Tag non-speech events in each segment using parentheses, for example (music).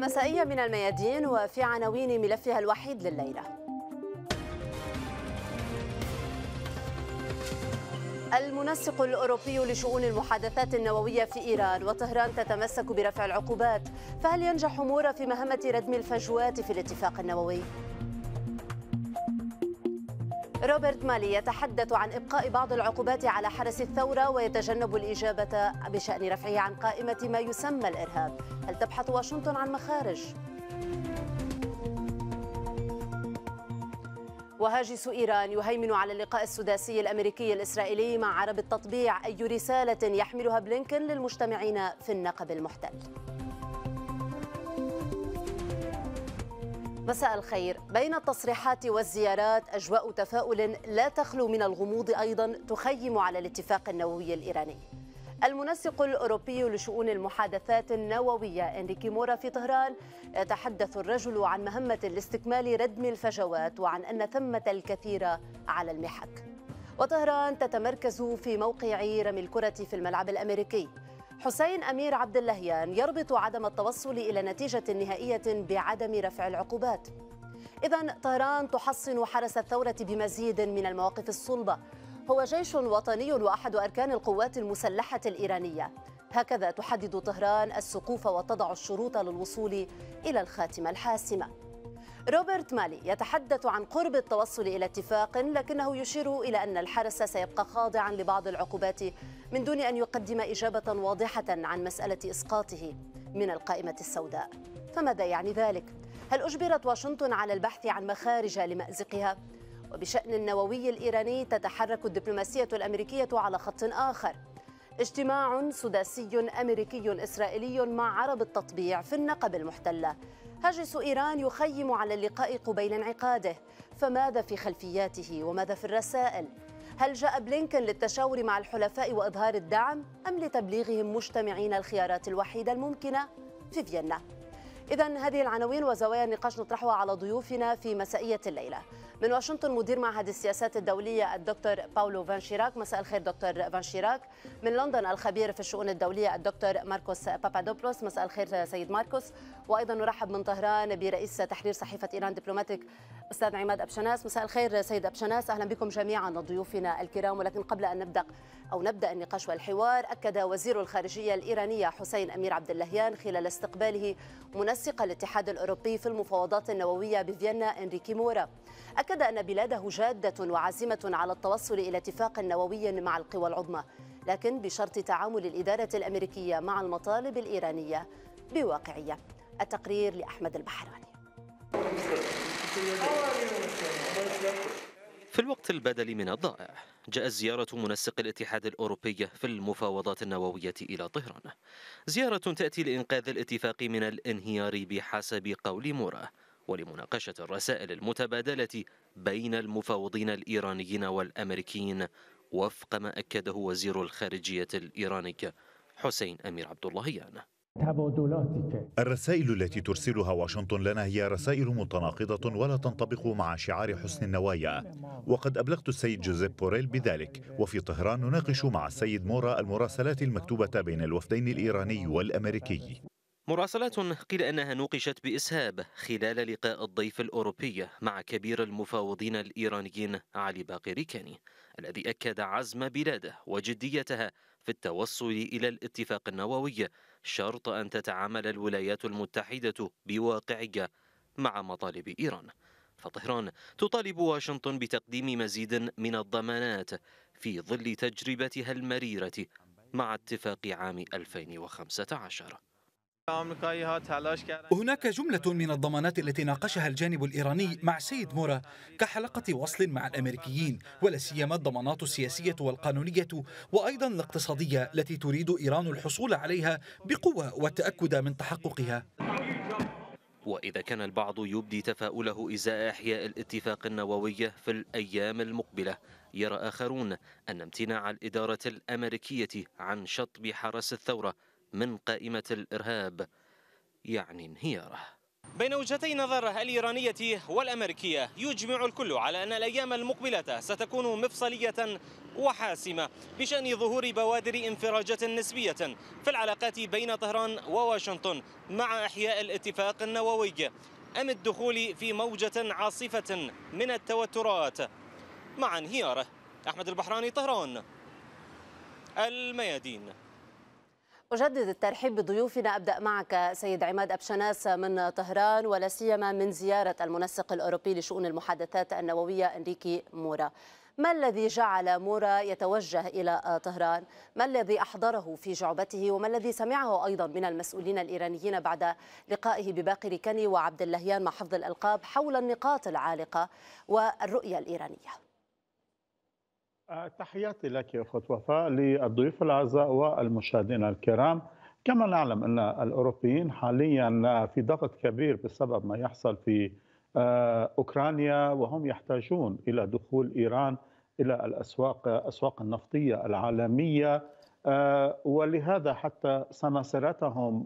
المسائية من الميادين وفي عناوين ملفها الوحيد لليلة المنسق الأوروبي لشؤون المحادثات النووية في إيران وطهران تتمسك برفع العقوبات فهل ينجح مورا في مهمة ردم الفجوات في الاتفاق النووي؟ روبرت مالي يتحدث عن إبقاء بعض العقوبات على حرس الثورة ويتجنب الإجابة بشأن رفعه عن قائمة ما يسمى الإرهاب هل تبحث واشنطن عن مخارج؟ وهاجس إيران يهيمن على اللقاء السداسي الأمريكي الإسرائيلي مع عرب التطبيع أي رسالة يحملها بلينكن للمجتمعين في النقب المحتل مساء الخير بين التصريحات والزيارات أجواء تفاؤل لا تخلو من الغموض أيضا تخيم على الاتفاق النووي الإيراني المنسق الأوروبي لشؤون المحادثات النووية إنريكي مورا في طهران يتحدث الرجل عن مهمة لاستكمال ردم الفجوات وعن أن ثمة الكثير على المحك وطهران تتمركز في موقع رمي الكرة في الملعب الأمريكي حسين أمير عبد اللهيان يربط عدم التوصل إلى نتيجة نهائية بعدم رفع العقوبات إذا طهران تحصن حرس الثورة بمزيد من المواقف الصلبة هو جيش وطني وأحد أركان القوات المسلحة الإيرانية هكذا تحدد طهران السقوف وتضع الشروط للوصول إلى الخاتمة الحاسمة روبرت مالي يتحدث عن قرب التوصل إلى اتفاق لكنه يشير إلى أن الحرس سيبقى خاضعا لبعض العقوبات من دون أن يقدم إجابة واضحة عن مسألة إسقاطه من القائمة السوداء فماذا يعني ذلك؟ هل أجبرت واشنطن على البحث عن مخارج لمأزقها؟ وبشأن النووي الإيراني تتحرك الدبلوماسية الأمريكية على خط آخر اجتماع سداسي أمريكي إسرائيلي مع عرب التطبيع في النقب المحتلة هاجس إيران يخيم على اللقاء قبيل انعقاده فماذا في خلفياته وماذا في الرسائل؟ هل جاء بلينكن للتشاور مع الحلفاء وإظهار الدعم أم لتبليغهم مجتمعين الخيارات الوحيدة الممكنة في فيينا؟ إذا هذه العناوين وزوايا النقاش نطرحها على ضيوفنا في مسائية الليلة من واشنطن مدير معهد السياسات الدولية الدكتور باولو فان شيراك مساء الخير دكتور فان شيراك من لندن الخبير في الشؤون الدولية الدكتور ماركوس بابادوبلوس مساء الخير سيد ماركوس وأيضا نرحب من طهران برئيس تحرير صحيفة إيران دبلوماتيك أستاذ عماد أبشناس مساء الخير سيد أبشناس أهلا بكم جميعا ضيوفنا الكرام ولكن قبل أن نبدأ أو نبدأ النقاش والحوار أكد وزير الخارجية الإيرانية حسين أمير عبد اللهيان خلال استقباله منسق الاتحاد الأوروبي في المفاوضات النووية بفيينا إنريكي مورا أكد أن بلاده جادة وعازمة على التوصل إلى اتفاق نووي مع القوى العظمى لكن بشرط تعامل الإدارة الأمريكية مع المطالب الإيرانية بواقعية التقرير لأحمد البحراني في الوقت البدل من الضائع جاءت زيارة منسق الاتحاد الأوروبي في المفاوضات النووية إلى طهران زيارة تأتي لإنقاذ الاتفاق من الانهيار بحسب قول مورا ولمناقشة الرسائل المتبادلة بين المفاوضين الإيرانيين والأمريكيين وفق ما أكده وزير الخارجية الإيراني حسين أمير عبد اللهيان الرسائل التي ترسلها واشنطن لنا هي رسائل متناقضة ولا تنطبق مع شعار حسن النوايا وقد أبلغت السيد جوزيف بوريل بذلك وفي طهران نناقش مع السيد مورا المراسلات المكتوبة بين الوفدين الإيراني والأمريكي مراسلات قيل أنها نوقشت بإسهاب خلال لقاء الضيف الأوروبي مع كبير المفاوضين الإيرانيين علي باقر كاني الذي أكد عزم بلاده وجديتها في التوصل إلى الاتفاق النووي شرط أن تتعامل الولايات المتحدة بواقعية مع مطالب إيران فطهران تطالب واشنطن بتقديم مزيد من الضمانات في ظل تجربتها المريرة مع اتفاق عام 2015 هناك جملة من الضمانات التي ناقشها الجانب الإيراني مع سيد مورا كحلقة وصل مع الأمريكيين ولا سيما الضمانات السياسية والقانونية وأيضا الاقتصادية التي تريد إيران الحصول عليها بقوة والتأكد من تحققها وإذا كان البعض يبدي تفاؤله إزاء إحياء الاتفاق النووي في الأيام المقبلة يرى آخرون أن امتناع الإدارة الأمريكية عن شطب حرس الثورة من قائمة الإرهاب يعني انهياره بين وجهتي نظر الإيرانية والأمريكية يجمع الكل على أن الأيام المقبلة ستكون مفصلية وحاسمة بشأن ظهور بوادر انفراجة نسبية في العلاقات بين طهران وواشنطن مع إحياء الاتفاق النووي أم الدخول في موجة عاصفة من التوترات مع انهياره أحمد البحراني طهران الميادين أجدد الترحيب بضيوفنا أبدأ معك سيد عماد أبشناس من طهران ولا سيما من زيارة المنسق الأوروبي لشؤون المحادثات النووية أنريكي مورا ما الذي جعل مورا يتوجه إلى طهران؟ ما الذي أحضره في جعبته وما الذي سمعه أيضا من المسؤولين الإيرانيين بعد لقائه بباقر كني وعبد اللهيان مع حفظ الألقاب حول النقاط العالقة والرؤية الإيرانية؟ آه، تحياتي لك يا أخت وفاء للضيوف الأعزاء والمشاهدين الكرام كما نعلم أن الأوروبيين حاليا في ضغط كبير بسبب ما يحصل في آه، أوكرانيا وهم يحتاجون إلى دخول إيران إلى الأسواق أسواق النفطية العالمية آه، ولهذا حتى سماسرتهم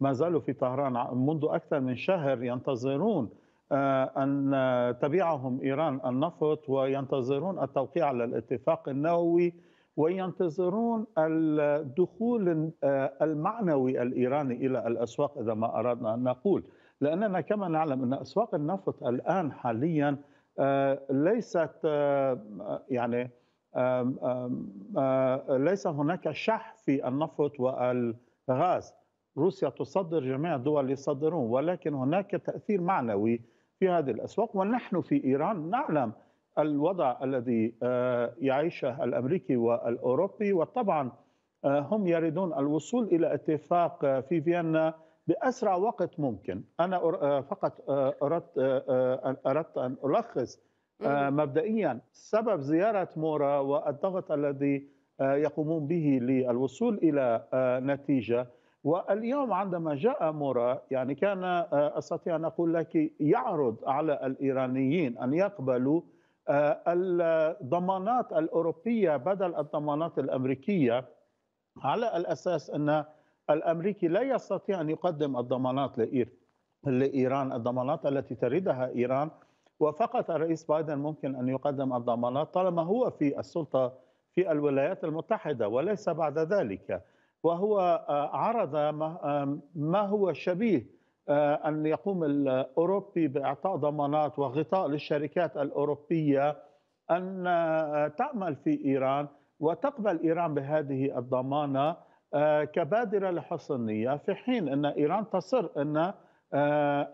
ما زالوا في طهران منذ أكثر من شهر ينتظرون آه، أن تبيعهم إيران النفط وينتظرون التوقيع على الاتفاق النووي وينتظرون الدخول آه، المعنوي الإيراني إلى الأسواق إذا ما أردنا أن نقول لأننا كما نعلم أن أسواق النفط الآن حاليا آه، ليست يعني ليس هناك شح في النفط والغاز روسيا تصدر جميع الدول يصدرون ولكن هناك تأثير معنوي في هذه الأسواق ونحن في إيران نعلم الوضع الذي آه، يعيشه الأمريكي والأوروبي وطبعا آه، هم يريدون الوصول إلى اتفاق آه، في فيينا بأسرع وقت ممكن أنا فقط أردت, أردت أن ألخص مبدئيا سبب زيارة مورا والضغط الذي يقومون به للوصول إلى نتيجة واليوم عندما جاء مورا يعني كان آه، استطيع ان اقول لك يعرض على الايرانيين ان يقبلوا آه، الضمانات الاوروبيه بدل الضمانات الامريكيه على الاساس ان الامريكي لا يستطيع ان يقدم الضمانات لايران الضمانات التي تريدها ايران وفقط الرئيس بايدن ممكن ان يقدم الضمانات طالما هو في السلطه في الولايات المتحده وليس بعد ذلك وهو آه، عرض آه، ما هو شبيه آه، أن يقوم الأوروبي بإعطاء ضمانات وغطاء للشركات الأوروبية أن تعمل في إيران وتقبل إيران بهذه الضمانة كبادرة لحسن نية في حين أن إيران تصر أن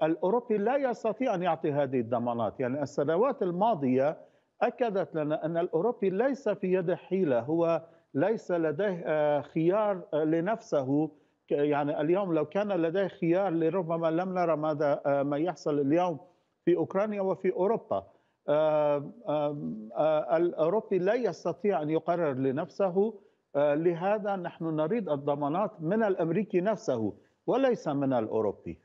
الأوروبي لا يستطيع أن يعطي هذه الضمانات يعني السنوات الماضية أكدت لنا أن الأوروبي ليس في يده حيلة هو ليس لديه آه، خيار آه، لنفسه يعني اليوم لو كان لديه خيار لربما لم نرى ماذا آه، ما يحصل اليوم في اوكرانيا وفي اوروبا الاوروبي لا يستطيع ان يقرر لنفسه لهذا نحن نريد الضمانات من الامريكي نفسه وليس من الاوروبي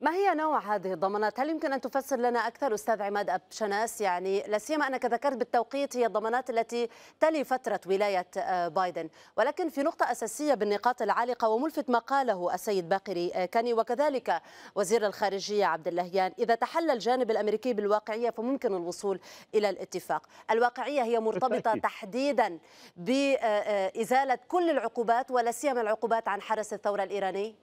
ما هي نوع هذه الضمانات؟ هل يمكن أن تفسر لنا أكثر أستاذ عماد أب شناس يعني لا سيما أنك ذكرت بالتوقيت هي الضمانات التي تلي فترة ولاية آه، بايدن ولكن في نقطة أساسية بالنقاط العالقة وملفت ما قاله السيد باقري آه، كاني وكذلك وزير الخارجية عبد اللهيان إذا تحلى الجانب الأمريكي بالواقعية فممكن الوصول إلى الاتفاق الواقعية هي مرتبطة تحديدا بإزالة آه، كل العقوبات ولا سيما العقوبات عن حرس الثورة الإيراني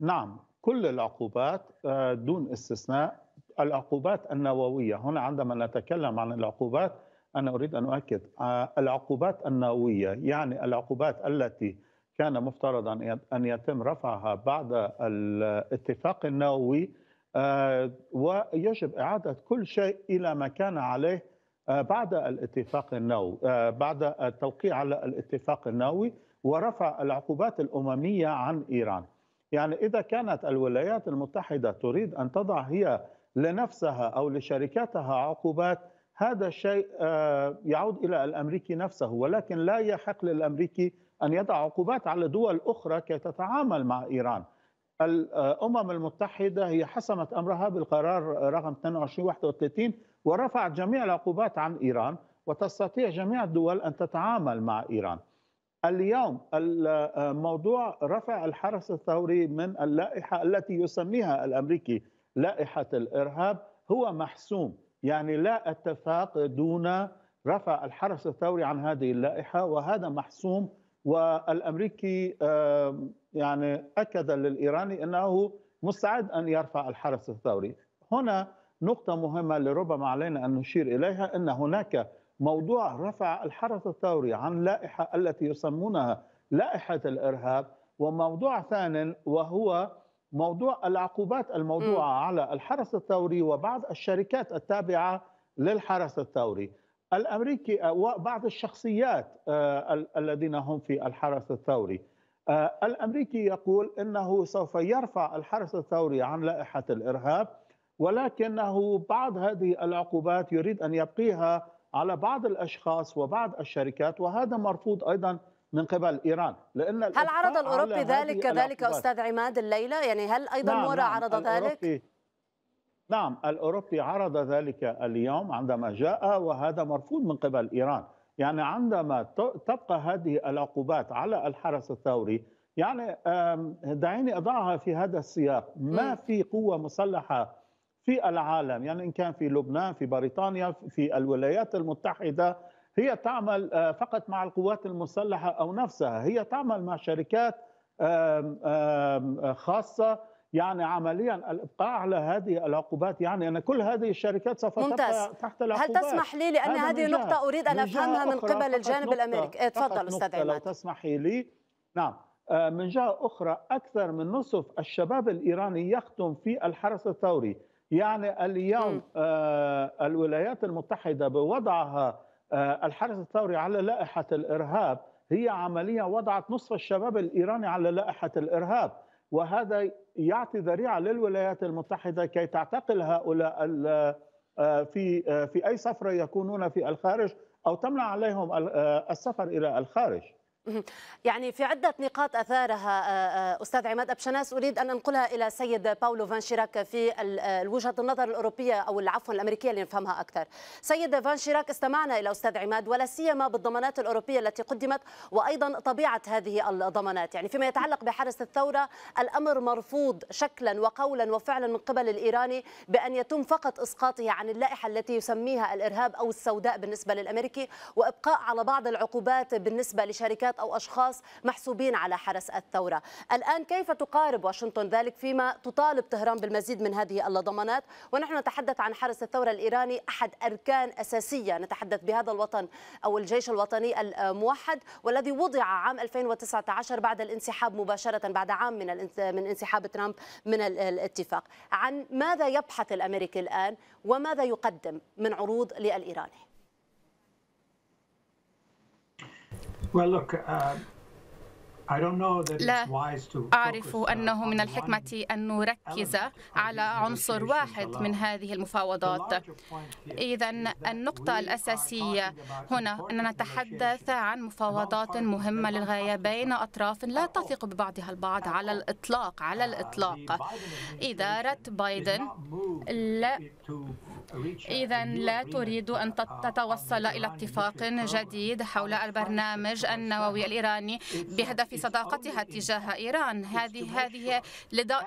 نعم كل العقوبات آه، دون استثناء العقوبات النوويه هنا عندما نتكلم عن العقوبات انا اريد ان اؤكد آه، العقوبات النوويه يعني العقوبات التي كان مفترضا ان يتم رفعها بعد الاتفاق النووي آه، ويجب اعاده كل شيء الى ما كان عليه بعد الاتفاق النووي بعد التوقيع على الاتفاق النووي ورفع العقوبات الامميه عن ايران يعني إذا كانت الولايات المتحدة تريد أن تضع هي لنفسها أو لشركاتها عقوبات هذا الشيء آه، يعود إلى الأمريكي نفسه ولكن لا يحق للأمريكي أن يضع عقوبات على دول أخرى كي تتعامل مع إيران الأمم المتحدة هي حسمت أمرها بالقرار رقم 2231 ورفعت جميع العقوبات عن إيران وتستطيع جميع الدول أن تتعامل مع إيران اليوم آه، موضوع رفع الحرس الثوري من اللائحه التي يسميها الامريكي لائحه الارهاب هو محسوم يعني لا اتفاق دون رفع الحرس الثوري عن هذه اللائحه وهذا محسوم والامريكي يعني اكد للايراني انه مستعد ان يرفع الحرس الثوري هنا نقطه مهمه لربما علينا ان نشير اليها ان هناك موضوع رفع الحرس الثوري عن لائحة التي يسمونها لائحة الإرهاب وموضوع ثان وهو موضوع العقوبات الموضوعة م. على الحرس الثوري وبعض الشركات التابعة للحرس الثوري الأمريكي آه، وبعض الشخصيات آه، الذين هم في الحرس الثوري آه، الأمريكي يقول أنه سوف يرفع الحرس الثوري عن لائحة الإرهاب ولكنه بعض هذه العقوبات يريد أن يبقيها على بعض الاشخاص وبعض الشركات وهذا مرفوض ايضا من قبل ايران لان هل عرض الاوروبي ذلك كذلك استاذ عماد الليله يعني هل ايضا نعم مورا نعم عرض الأوروبي ذلك نعم الاوروبي عرض ذلك اليوم عندما جاء وهذا مرفوض من قبل ايران يعني عندما تبقى هذه العقوبات على الحرس الثوري يعني دعيني اضعها في هذا السياق ما في قوه مسلحه في العالم يعني إن كان في لبنان في بريطانيا في الولايات المتحدة هي تعمل آه، فقط مع القوات المسلحة أو نفسها هي تعمل مع شركات آه، خاصة يعني عمليا الابقاء على هذه العقوبات يعني ان كل هذه الشركات سوف تبقى تحت العقوبات هل تسمح لي لان هذه نقطه اريد ان افهمها من قبل الجانب الامريكي تفضل استاذ عماد لو تسمحي لي نعم آه، من جهه اخرى اكثر من نصف الشباب الايراني يخدم في الحرس الثوري يعني اليوم آه، الولايات المتحدة بوضعها آه، الحرس الثوري على لائحة الإرهاب هي عملية وضعت نصف الشباب الإيراني على لائحة الإرهاب وهذا يعطي ذريعة للولايات المتحدة كي تعتقل هؤلاء آه، في في أي سفرة يكونون في الخارج أو تمنع عليهم السفر إلى الخارج (laughs) يعني في عدة نقاط أثارها آه، آه، أستاذ عماد أبشناس أريد أن أنقلها إلى سيد باولو فان شيراك في آه، وجهة النظر الأوروبية أو عفوا الأمريكية لنفهمها أكثر سيد فان شيراك استمعنا إلى أستاذ عماد ولا سيما بالضمانات الأوروبية التي قدمت وأيضا طبيعة هذه الضمانات يعني فيما يتعلق بحرس الثورة الأمر مرفوض شكلا وقولا وفعلا من قبل الإيراني بأن يتم فقط إسقاطه عن اللائحة التي يسميها الإرهاب أو السوداء بالنسبة للأمريكي وإبقاء على بعض العقوبات بالنسبة لشركات شخصيات أو أشخاص محسوبين على حرس الثورة الآن كيف تقارب واشنطن ذلك فيما تطالب طهران بالمزيد من هذه الضمانات ونحن نتحدث عن حرس الثورة الإيراني أحد أركان أساسية نتحدث بهذا الوطن أو الجيش الوطني الموحد والذي وضع عام 2019 بعد الانسحاب مباشرة بعد عام من من انسحاب ترامب من الاتفاق عن ماذا يبحث الأمريكي الآن وماذا يقدم من عروض للإيراني Uh, لا أعرف uh, أنه من الحكمة أن نركز على عنصر واحد من هذه المفاوضات إذا النقطة الأساسية هنا أننا نتحدث عن مفاوضات مهمة للغاية بين أطراف لا oh. تثق ببعضها البعض oh. على الإطلاق على uh, الإطلاق إدارة بايدن لا إذا لا تريد أن تتوصل إلى اتفاق جديد حول البرنامج النووي الإيراني بهدف صداقتها تجاه إيران هذه هذه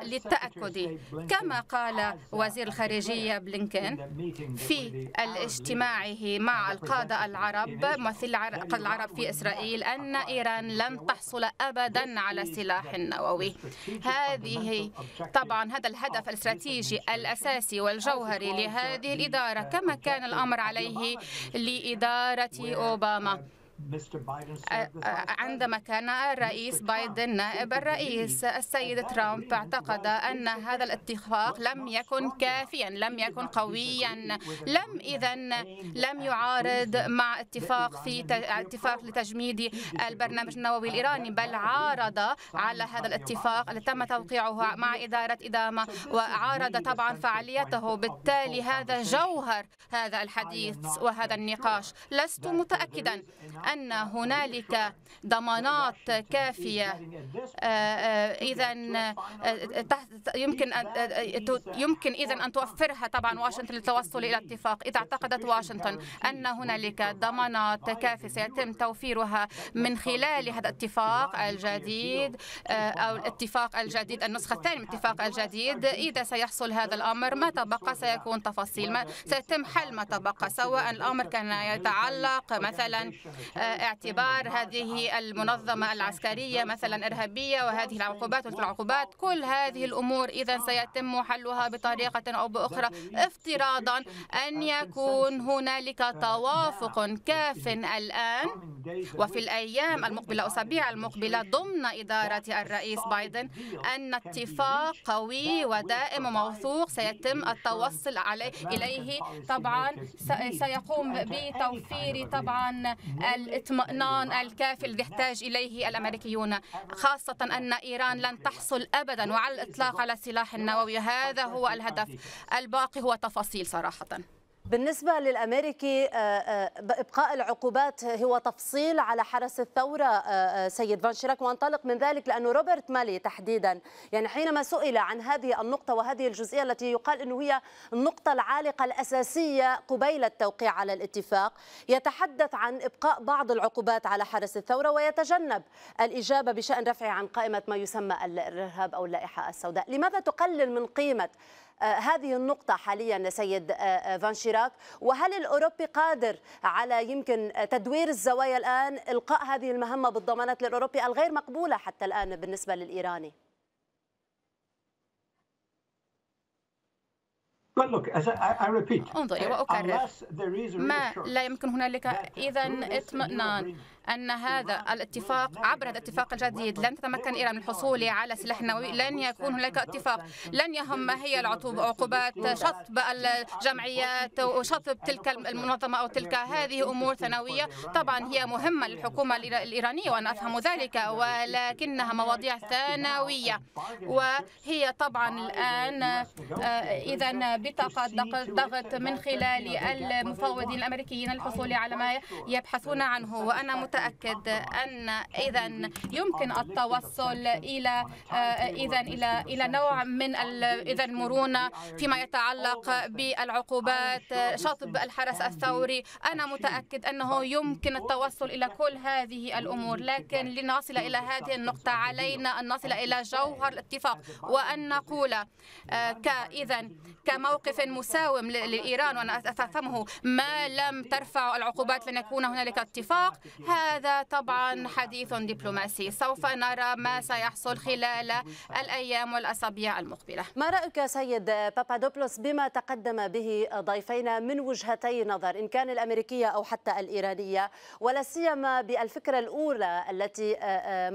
للتأكد كما قال وزير الخارجية بلينكين في اجتماعه مع القادة العرب ممثل العرب في إسرائيل أن إيران لن تحصل أبدا على سلاح نووي هذه طبعا هذا الهدف الاستراتيجي الأساسي والجوهري لهذه الإدارة كما كان الأمر عليه لإدارة أوباما عندما كان الرئيس بايدن نائب الرئيس السيد ترامب اعتقد أن هذا الاتفاق لم يكن كافيا لم يكن قويا لم إذا لم يعارض مع اتفاق في اتفاق لتجميد البرنامج النووي الإيراني بل عارض على هذا الاتفاق الذي تم توقيعه مع إدارة إدامة وعارض طبعا فعاليته بالتالي هذا جوهر هذا الحديث وهذا النقاش لست متأكدا أن هنالك ضمانات كافية آه، آه، إذا آه، يمكن أن يمكن إذا أن توفرها طبعا واشنطن للتوصل إلى اتفاق إذا اعتقدت واشنطن أن هنالك ضمانات كافية سيتم توفيرها من خلال هذا الاتفاق الجديد أو الاتفاق الجديد النسخة الثانية من الاتفاق الجديد إذا سيحصل هذا الأمر ما تبقى سيكون تفاصيل ما سيتم حل ما تبقى سواء الأمر كان يتعلق مثلا آه، اعتبار هذه المنظمة العسكرية مثلا إرهابية وهذه العقوبات وتلك العقوبات كل هذه الأمور إذا سيتم حلها بطريقة أو بأخرى افتراضا أن يكون هنالك توافق كاف الآن وفي الأيام المقبلة أسابيع المقبلة ضمن إدارة الرئيس بايدن أن اتفاق قوي ودائم وموثوق سيتم التوصل عليه إليه طبعا سيقوم بتوفير طبعا الاطمئنان الكافي الذي يحتاج إليه الأمريكيون خاصة أن إيران لن تحصل أبدا وعلى الإطلاق على السلاح النووي هذا هو الهدف الباقي هو تفاصيل صراحة بالنسبة للأمريكي آه، آه، إبقاء العقوبات هو تفصيل على حرس الثورة آه، سيد فان شيراك وانطلق من ذلك لأنه روبرت مالي تحديدا يعني حينما سئل عن هذه النقطة وهذه الجزئية التي يقال أنه هي النقطة العالقة الأساسية قبيل التوقيع على الاتفاق يتحدث عن إبقاء بعض العقوبات على حرس الثورة ويتجنب الإجابة بشأن رفعه عن قائمة ما يسمى الإرهاب أو اللائحة السوداء لماذا تقلل من قيمة آه، هذه النقطة حاليا سيد آه، آه، فان شيراك وهل الأوروبي قادر على يمكن تدوير الزوايا الآن إلقاء هذه المهمة بالضمانات للأوروبي الغير مقبولة حتى الآن بالنسبة للإيراني انظر وأكرر ما لا يمكن هنالك إذا اطمئنان أن هذا الاتفاق عبر هذا الاتفاق الجديد لن تتمكن إيران من الحصول على سلاح نووي لن يكون هناك اتفاق لن يهم ما هي العقوبات شطب الجمعيات وشطب تلك المنظمة أو تلك هذه أمور ثانوية طبعا هي مهمة للحكومة الإيرانية وأنا أفهم ذلك ولكنها مواضيع ثانوية وهي طبعا الآن آه، إذا بطاقة ضغط من خلال المفوضين الأمريكيين للحصول على ما يبحثون عنه وأنا متأكد أن إذا يمكن التوصل إلى آه، إذا إلى إلى نوع من إذا المرونة فيما يتعلق بالعقوبات شطب الحرس الثوري أنا متأكد أنه يمكن التوصل إلى كل هذه الأمور لكن لنصل إلى هذه النقطة علينا أن نصل إلى جوهر الاتفاق وأن نقول آه، كإذا كموقف مساوم لإيران وأنا أفهمه ما لم ترفع العقوبات لن يكون هنالك اتفاق هذا طبعا حديث دبلوماسي سوف نرى ما سيحصل خلال الأيام والأسابيع المقبلة ما رأيك سيد بابادوبلوس بما تقدم به ضيفينا من وجهتي نظر إن كان الأمريكية أو حتى الإيرانية ولا سيما بالفكرة الأولى التي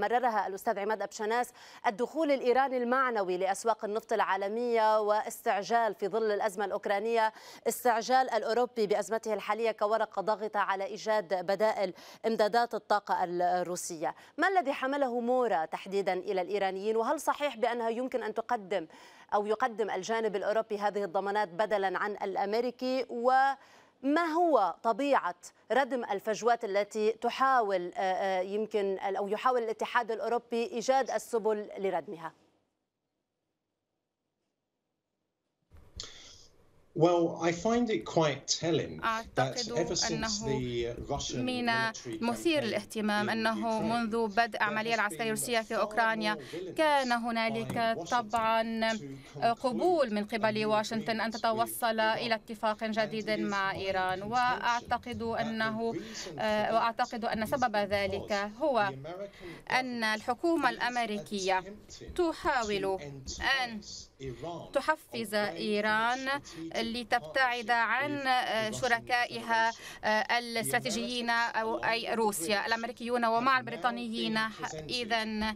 مررها الأستاذ عماد أبشناس الدخول الإيراني المعنوي لأسواق النفط العالمية واستعجال في ظل الأزمة الأوكرانية استعجال الأوروبي بأزمته الحالية كورقة ضاغطة على إيجاد بدائل إمدادات الطاقة الروسية ما الذي حمله مورا تحديدا إلى الإيرانيين وهل صحيح بأنها يمكن أن تقدم أو يقدم الجانب الأوروبي هذه الضمانات بدلا عن الأمريكي و ما هو طبيعة ردم الفجوات التي تحاول آه، آه، يمكن أو يحاول الاتحاد الأوروبي إيجاد السبل لردمها؟ أعتقد أنه من مثير الاهتمام أنه منذ بدء العملية العسكرية الروسية في أوكرانيا كان هنالك طبعا قبول من قبل واشنطن أن تتوصل إلى اتفاق جديد مع إيران وأعتقد أنه آه، وأعتقد أن سبب ذلك هو أن الحكومة الأمريكية تحاول أن تحفز إيران لتبتعد عن شركائها الاستراتيجيين او أي روسيا الأمريكيون ومع البريطانيين إذا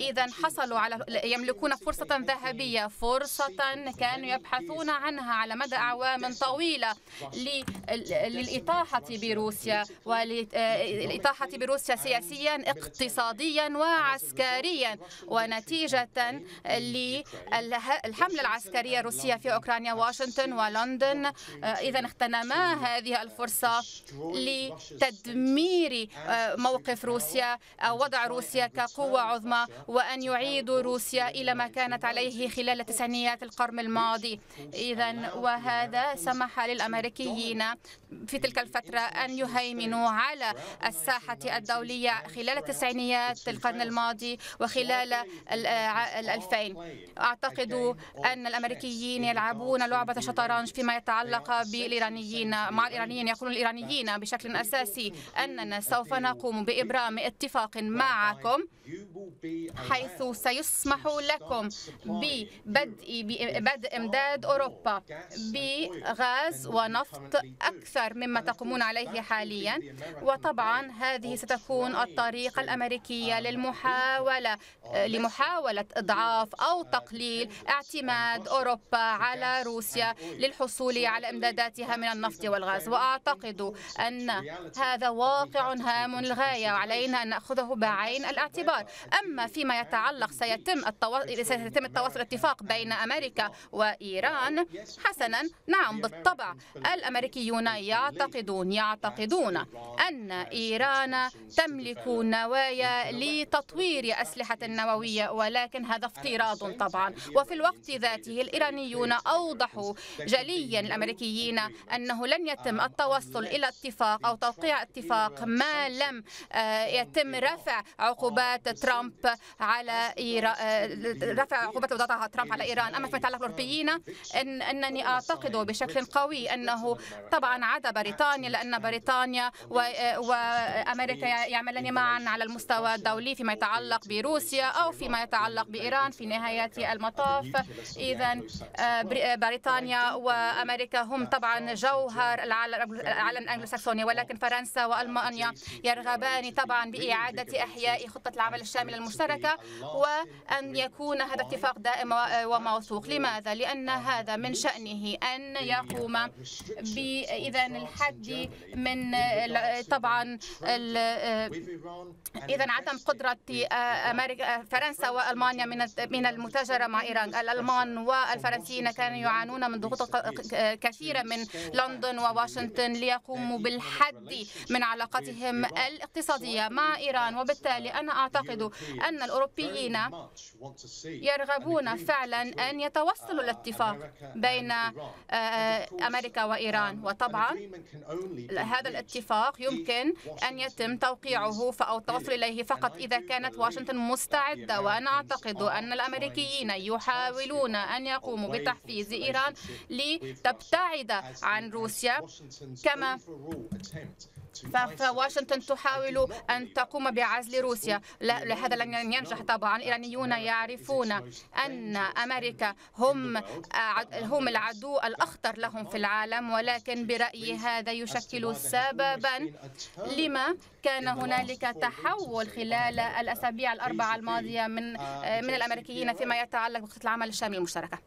إذا حصلوا على يملكون فرصة ذهبية فرصة كانوا يبحثون عنها على مدى أعوام طويلة للإطاحة بروسيا والإطاحة بروسيا سياسيا اقتصاديا وعسكريا ونتيجة ل الحملة العسكرية الروسية في أوكرانيا واشنطن ولندن آه، إذا اغتنما هذه الفرصة لتدمير آه، موقف روسيا أو آه، وضع روسيا كقوة عظمى وأن يعيدوا روسيا إلى ما كانت عليه خلال تسعينيات القرن الماضي إذا وهذا سمح للأمريكيين في تلك الفترة أن يهيمنوا على الساحة الدولية خلال التسعينيات القرن الماضي وخلال الألفين أعتقد أن الأمريكيين يلعبون لعبة الشطرنج فيما يتعلق بالإيرانيين مع الإيرانيين يقولون الإيرانيين بشكل أساسي أننا سوف نقوم بإبرام اتفاق معكم حيث سيسمح لكم ببدء بدء إمداد أوروبا بغاز ونفط أكثر أكثر مما تقومون عليه حاليا وطبعا هذه ستكون الطريقة الأمريكية للمحاولة لمحاولة إضعاف أو تقليل اعتماد أوروبا على روسيا للحصول على إمداداتها من النفط والغاز وأعتقد أن هذا واقع هام للغاية وعلينا أن نأخذه بعين الاعتبار أما فيما يتعلق سيتم التواصل سيتم التواصل اتفاق بين أمريكا وإيران حسنا نعم بالطبع الأمريكيون يعتقدون يعتقدون أن إيران تملك نوايا لتطوير أسلحة نووية ولكن هذا افتراض طبعا وفي الوقت ذاته الإيرانيون أوضحوا جليا الأمريكيين أنه لن يتم التوصل إلى اتفاق أو توقيع اتفاق ما لم آه، يتم رفع عقوبات ترامب على إيران آه، رفع عقوبات وضعها ترامب على إيران أما فيما يتعلق بالأوروبيين إن أنني أعتقد بشكل قوي أنه طبعا بعد بريطانيا لأن بريطانيا آه، وأمريكا يعملان معا على المستوى الدولي فيما يتعلق بروسيا أو فيما يتعلق بإيران في نهاية المطاف إذا آه، آه، بريطانيا وأمريكا هم طبعا جوهر العالم الأنجلوساكسوني ولكن فرنسا وألمانيا يرغبان طبعا بإعادة إحياء خطة العمل الشاملة المشتركة وأن يكون هذا اتفاق دائم وموثوق لماذا؟ لأن هذا من شأنه أن يقوم إذا عن الحد من آه، طبعا آه، اذا عدم قدره آه، امريكا فرنسا والمانيا من من المتاجره مع ايران الالمان والفرنسيين كانوا يعانون من ضغوط كثيره من لندن وواشنطن ليقوموا بالحد من علاقتهم الاقتصاديه مع ايران وبالتالي انا اعتقد ان الاوروبيين يرغبون فعلا ان يتوصلوا الاتفاق بين امريكا وايران um, وطبعا هذا الاتفاق يمكن أن يتم توقيعه أو التوصل إليه فقط إذا كانت واشنطن مستعدة وأنا أعتقد أن الأمريكيين يحاولون أن يقوموا بتحفيز إيران لتبتعد عن روسيا كما فواشنطن تحاول أن تقوم بعزل روسيا لهذا هذا لن ينجح طبعا الإيرانيون يعرفون أن أمريكا هم هم العدو الأخطر لهم في العالم ولكن برأيي هذا يشكل سببا لما كان هنالك تحول خلال الأسابيع الأربعة الماضية من من الأمريكيين فيما يتعلق بخطة العمل الشامل المشتركة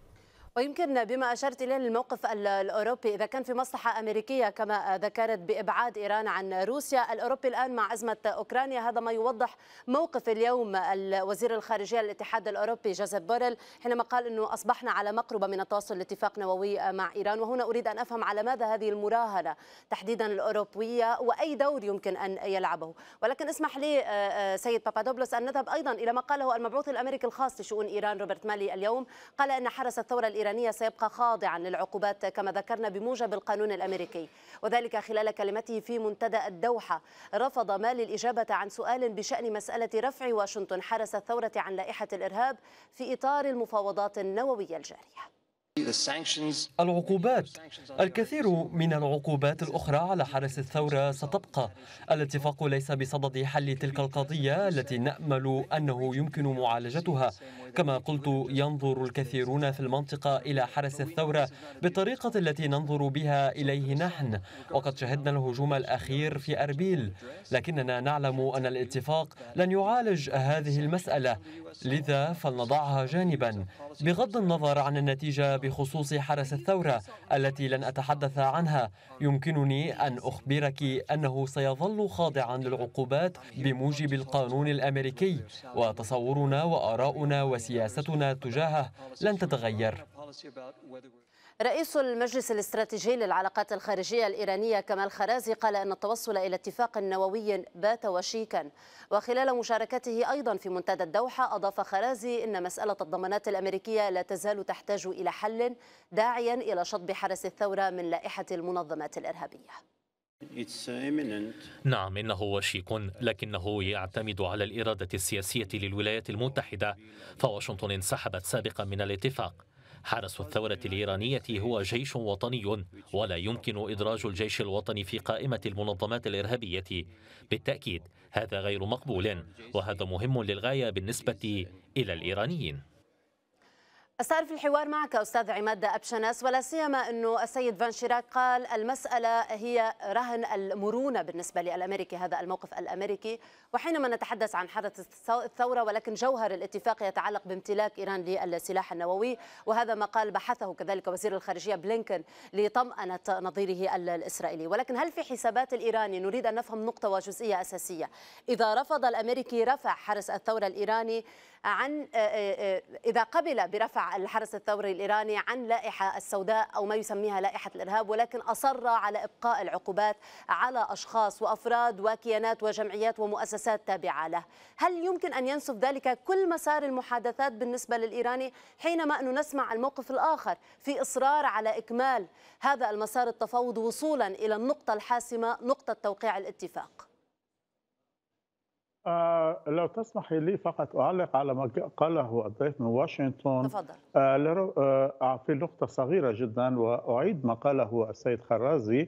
ويمكن بما أشرت إليه الموقف الأوروبي إذا كان في مصلحة أمريكية كما ذكرت بإبعاد إيران عن روسيا الأوروبي الآن مع أزمة أوكرانيا هذا ما يوضح موقف اليوم وزير الخارجية الاتحاد الأوروبي جوزيف بوريل حينما قال أنه أصبحنا على مقربة من التوصل لاتفاق نووي مع إيران وهنا أريد أن أفهم على ماذا هذه المراهنة تحديدا الأوروبية وأي دور يمكن أن يلعبه ولكن اسمح لي آه، آه، سيد بابادوبلوس أن نذهب أيضا إلى ما قاله المبعوث الأمريكي الخاص لشؤون إيران روبرت مالي اليوم قال أن حرس الثورة الإيرانية الإيرانية سيبقى خاضعا للعقوبات كما ذكرنا بموجب القانون الأمريكي وذلك خلال كلمته في منتدى الدوحة رفض مالي الإجابة عن سؤال بشأن مسألة رفع واشنطن حرس الثورة عن لائحة الإرهاب في إطار المفاوضات النووية الجارية العقوبات الكثير من العقوبات الأخرى على حرس الثورة ستبقى الاتفاق ليس بصدد حل تلك القضية التي نأمل أنه يمكن معالجتها كما قلت ينظر الكثيرون في المنطقة إلى حرس الثورة بالطريقة التي ننظر بها إليه نحن وقد شهدنا الهجوم الأخير في أربيل لكننا نعلم أن الاتفاق لن يعالج هذه المسألة لذا فلنضعها جانبا بغض النظر عن النتيجة بخصوص حرس الثورة التي لن أتحدث عنها يمكنني أن أخبرك أنه سيظل خاضعا للعقوبات بموجب القانون الأمريكي وتصورنا وآراؤنا سياستنا تجاهه لن تتغير رئيس المجلس الاستراتيجي للعلاقات الخارجية الإيرانية كمال خرازي قال أن التوصل إلى اتفاق نووي بات وشيكا وخلال مشاركته أيضا في منتدى الدوحة أضاف خرازي أن مسألة الضمانات الأمريكية لا تزال تحتاج إلى حل داعيا إلى شطب حرس الثورة من لائحة المنظمات الإرهابية Uh, نعم انه وشيك لكنه يعتمد على الاراده السياسيه للولايات المتحده فواشنطن انسحبت سابقا من الاتفاق حرس الثورة الإيرانية هو جيش وطني ولا يمكن إدراج الجيش الوطني في قائمة المنظمات الإرهابية بالتأكيد هذا غير مقبول وهذا مهم للغاية بالنسبة إلى الإيرانيين استعرف الحوار معك استاذ عماد ابشناس ولا سيما انه السيد فان شيراك قال المساله هي رهن المرونه بالنسبه للامريكي هذا الموقف الامريكي وحينما نتحدث عن حدث الثوره ولكن جوهر الاتفاق يتعلق بامتلاك ايران للسلاح النووي وهذا ما قال بحثه كذلك وزير الخارجيه بلينكن لطمانه نظيره الاسرائيلي ولكن هل في حسابات الايراني نريد ان نفهم نقطه وجزئيه اساسيه اذا رفض الامريكي رفع حرس الثوره الايراني عن آه، آه، آه، إذا قبل برفع الحرس الثوري الإيراني عن لائحة السوداء أو ما يسميها لائحة الإرهاب ولكن أصر على إبقاء العقوبات على أشخاص وأفراد وكيانات وجمعيات ومؤسسات تابعة له هل يمكن أن ينسب ذلك كل مسار المحادثات بالنسبة للإيراني حينما أن نسمع الموقف الآخر في إصرار على إكمال هذا المسار التفاوض وصولا إلى النقطة الحاسمة نقطة توقيع الاتفاق آه، لو تسمحي لي فقط أعلق على ما قاله الضيف من واشنطن تفضل آه، آه، في نقطة صغيرة جدا وأعيد ما قاله السيد خرازي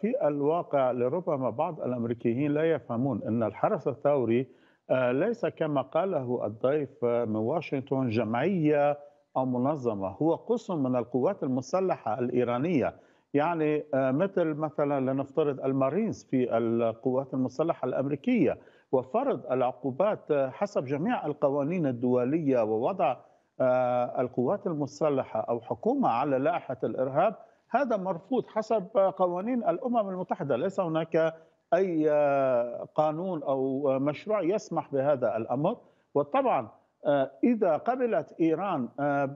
في الواقع لربما بعض الأمريكيين لا يفهمون أن الحرس الثوري ليس كما قاله الضيف من واشنطن جمعية أو منظمة هو قسم من القوات المسلحة الإيرانية يعني مثل مثلا لنفترض المارينز في القوات المسلحة الأمريكية وفرض العقوبات حسب جميع القوانين الدولية ووضع آه، القوات المسلحة أو حكومة على لائحة الإرهاب هذا مرفوض حسب قوانين الأمم المتحدة ليس هناك أي آه، قانون أو آه، مشروع يسمح بهذا الأمر وطبعا إذا قبلت إيران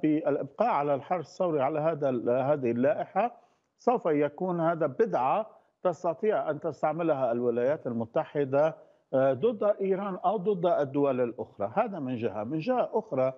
بالإبقاء على الحرس الثوري على هذا هذه اللائحة سوف يكون هذا بدعة تستطيع أن تستعملها الولايات المتحدة ضد ايران او ضد الدول الاخرى هذا من جهه من جهه اخرى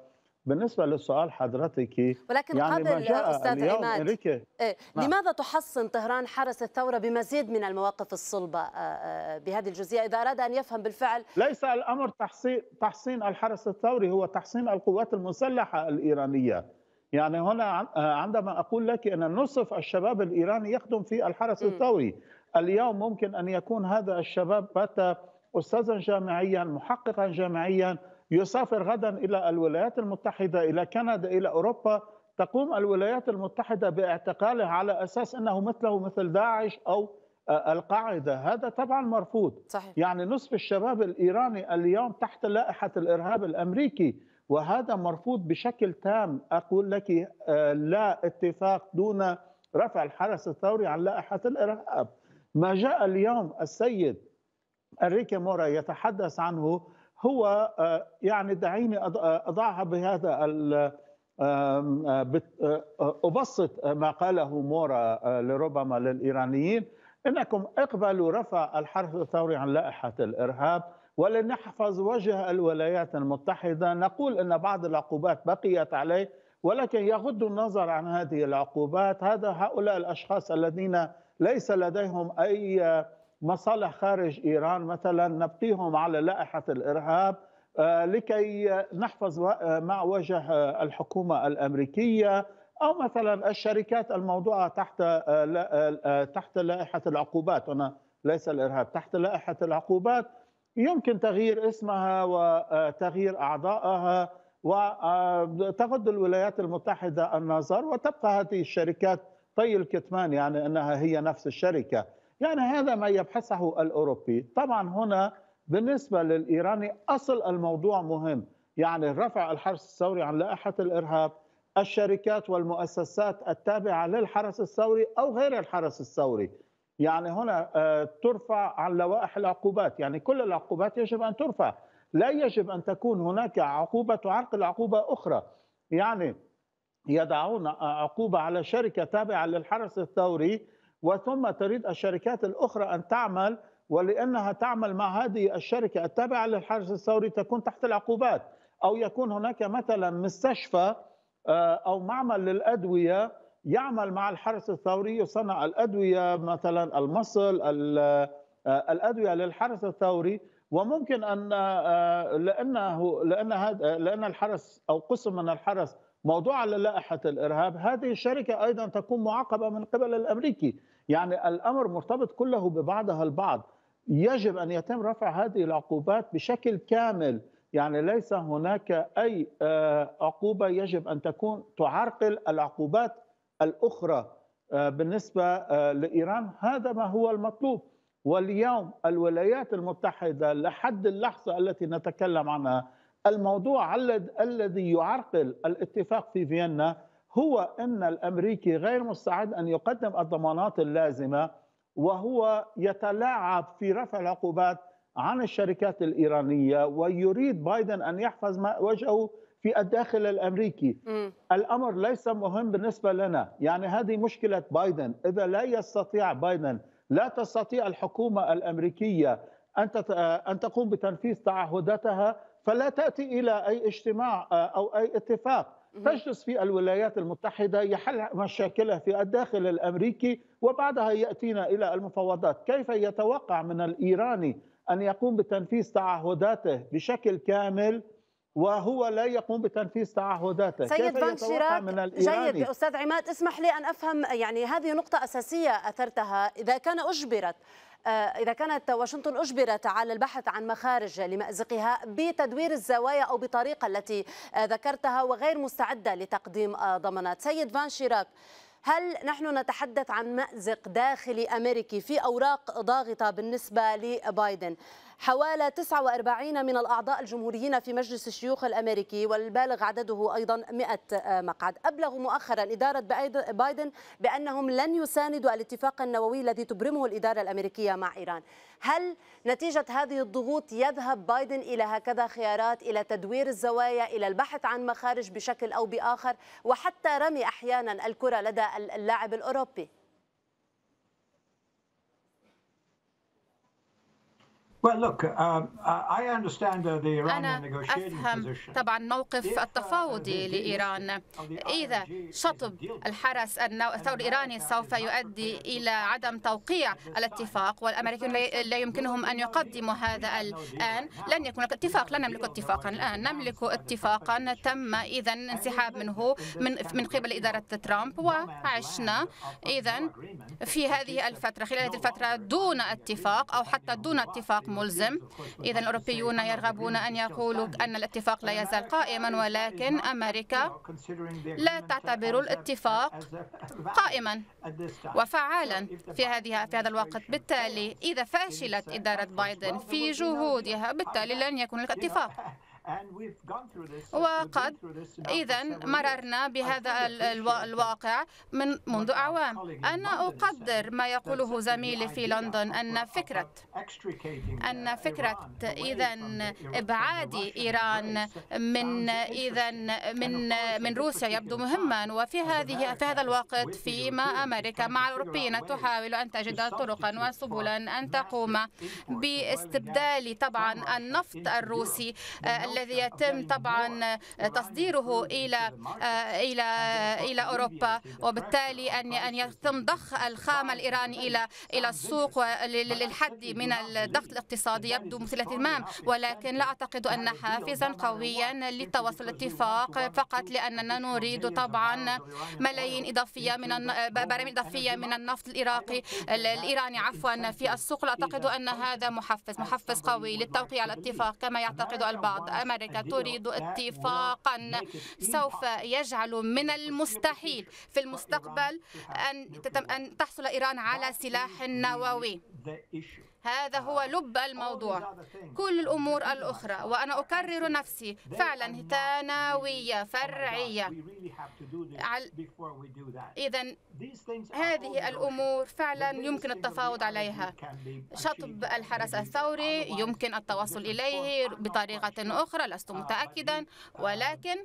بالنسبه لسؤال حضرتك ولكن يعني قبل استاذ عماد إيه؟ نعم. لماذا تحصن طهران حرس الثوره بمزيد من المواقف الصلبه آه، آه، بهذه الجزئيه اذا اراد ان يفهم بالفعل ليس الامر تحصين تحصين الحرس الثوري هو تحصين القوات المسلحه الايرانيه يعني هنا آه، عندما اقول لك ان نصف الشباب الايراني يخدم في الحرس الثوري اليوم ممكن ان يكون هذا الشباب بات استاذا جامعيا محققا جامعيا يسافر غدا الى الولايات المتحده الى كندا الى اوروبا تقوم الولايات المتحده باعتقاله على اساس انه مثله مثل داعش او آه، القاعده هذا طبعا مرفوض صحيح. يعني نصف الشباب الايراني اليوم تحت لائحه الارهاب الامريكي وهذا مرفوض بشكل تام اقول لك آه، لا اتفاق دون رفع الحرس الثوري عن لائحه الارهاب ما جاء اليوم السيد أريكا مورا يتحدث عنه هو آه، يعني دعيني آه، أضعها بهذا آه، أبسط ما قاله مورا لربما للإيرانيين إنكم اقبلوا رفع الحرس الثوري عن لائحة الإرهاب ولنحفظ وجه الولايات المتحدة نقول أن بعض العقوبات بقيت عليه ولكن يغض النظر عن هذه العقوبات هذا هؤلاء الأشخاص الذين ليس لديهم أي مصالح خارج إيران مثلا نبقيهم على لائحة الإرهاب آه، لكي نحفظ آه، مع وجه آه، الحكومة الأمريكية أو مثلا الشركات الموضوعة تحت تحت لائحة العقوبات هنا ليس الإرهاب تحت لائحة العقوبات يمكن تغيير اسمها وتغيير أعضائها وتغض الولايات المتحدة النظر وتبقى هذه الشركات طي الكتمان يعني أنها هي نفس الشركة يعني هذا ما يبحثه الأوروبي طبعا هنا بالنسبة للإيراني أصل الموضوع مهم يعني رفع الحرس الثوري عن لائحة الإرهاب الشركات والمؤسسات التابعة للحرس الثوري أو غير الحرس الثوري يعني هنا آه، ترفع عن لوائح العقوبات يعني كل العقوبات يجب أن ترفع لا يجب أن تكون هناك عقوبة تعرقل عقوبة أخرى يعني يضعون عقوبة على شركة تابعة للحرس الثوري وثم تريد الشركات الأخرى أن تعمل ولأنها تعمل مع هذه الشركة التابعة للحرس الثوري تكون تحت العقوبات أو يكون هناك مثلا مستشفى آه، أو معمل للأدوية يعمل مع الحرس الثوري يصنع الأدوية مثلا المصل آه، الأدوية للحرس الثوري وممكن أن آه، لأنه لأن هذا لأن الحرس أو قسم من الحرس موضوع على لائحة الإرهاب هذه الشركة أيضا تكون معاقبة من قبل الأمريكي يعني الأمر مرتبط كله ببعضها البعض يجب أن يتم رفع هذه العقوبات بشكل كامل يعني ليس هناك أي آه، عقوبة يجب أن تكون تعرقل العقوبات الأخرى آه، بالنسبة آه، لإيران هذا ما هو المطلوب واليوم الولايات المتحدة لحد اللحظة التي نتكلم عنها الموضوع الذي يعرقل الاتفاق في فيينا هو أن الأمريكي غير مستعد أن يقدم الضمانات اللازمة وهو يتلاعب في رفع العقوبات عن الشركات الإيرانية ويريد بايدن أن يحفظ وجهه في الداخل الأمريكي م. الأمر ليس مهم بالنسبة لنا يعني هذه مشكلة بايدن إذا لا يستطيع بايدن لا تستطيع الحكومة الأمريكية أن أن تقوم بتنفيذ تعهداتها فلا تأتي إلى أي اجتماع أو أي اتفاق تجلس في الولايات المتحدة يحل مشاكلها في الداخل الأمريكي وبعدها يأتينا إلى المفاوضات كيف يتوقع من الإيراني أن يقوم بتنفيذ تعهداته بشكل كامل وهو لا يقوم بتنفيذ تعهداته سيد شراك شيراك جيد أستاذ عماد اسمح لي أن أفهم يعني هذه نقطة أساسية أثرتها إذا كان أجبرت آه، إذا كانت واشنطن أجبرت على البحث عن مخارج لمأزقها بتدوير الزوايا أو بطريقة التي آه، ذكرتها وغير مستعدة لتقديم آه، ضمانات سيد فان شيراك هل نحن نتحدث عن مأزق داخلي أمريكي في أوراق ضاغطة بالنسبة لبايدن حوالي 49 من الأعضاء الجمهوريين في مجلس الشيوخ الأمريكي والبالغ عدده أيضا 100 مقعد أبلغوا مؤخرا إدارة بايدن بأنهم لن يساندوا الاتفاق النووي الذي تبرمه الإدارة الأمريكية مع إيران هل نتيجة هذه الضغوط يذهب بايدن إلى هكذا خيارات إلى تدوير الزوايا إلى البحث عن مخارج بشكل أو بآخر وحتى رمي أحيانا الكرة لدى اللاعب الأوروبي Um, uh, أنا أفهم طبعا موقف uh, التفاوضي لإيران إذا شطب الحرس الثوري الإيراني سوف يؤدي إلى عدم توقيع الاتفاق والأمريكيون لا يمكنهم أن يقدموا هذا الآن لن يكون اتفاق لا نملك اتفاقا الآن نملك اتفاقا تم إذا انسحاب منه من من قبل إدارة ترامب وعشنا إذا في هذه الفترة خلال هذه الفترة دون اتفاق أو حتى دون اتفاق ملزم إذا الأوروبيون يرغبون أن يقولوا أن الاتفاق لا يزال قائما ولكن أمريكا لا تعتبر الاتفاق قائما وفعالا في هذه في هذا الوقت بالتالي إذا فشلت إدارة بايدن في جهودها بالتالي لن يكون هناك اتفاق وقد إذا مررنا بهذا الواقع من منذ أعوام أنا أقدر ما يقوله زميلي في لندن أن فكرة أن فكرة إذا إبعاد إيران من إذا من من روسيا يبدو مهما وفي هذه في هذا الوقت فيما أمريكا مع الأوروبيين تحاول أن تجد طرقا وسبلا أن تقوم باستبدال طبعا النفط الروسي الذي يتم يعني طبعا تصديره يعني إلى آه، إلى آه، إلى أوروبا يعني وبالتالي أن أن يتم ضخ الخام الإيراني إلى إلى السوق للحد من الضغط الاقتصادي يبدو مثل اهتمام ولكن لا أعتقد أن حافزا قويا للتواصل الاتفاق فقط لأننا نريد طبعا ملايين إضافية من برامج إضافية من النفط العراقي الإيراني عفوا في السوق لا أعتقد أن هذا محفز محفز قوي للتوقيع على الاتفاق كما يعتقد البعض أمريكا تريد اتفاقا سوف يجعل من المستحيل في المستقبل أن تحصل إيران على سلاح نووي هذا هو آه. لب الموضوع كل الأمور الأخرى وأنا أكرر نفسي فعلا ثانوية oh فرعية إذا هذه الأمور فعلا يمكن التفاوض عليها شطب الحرس الثوري يمكن التوصل إليه بطريقة أخرى لست uh, متأكدا uh, ولكن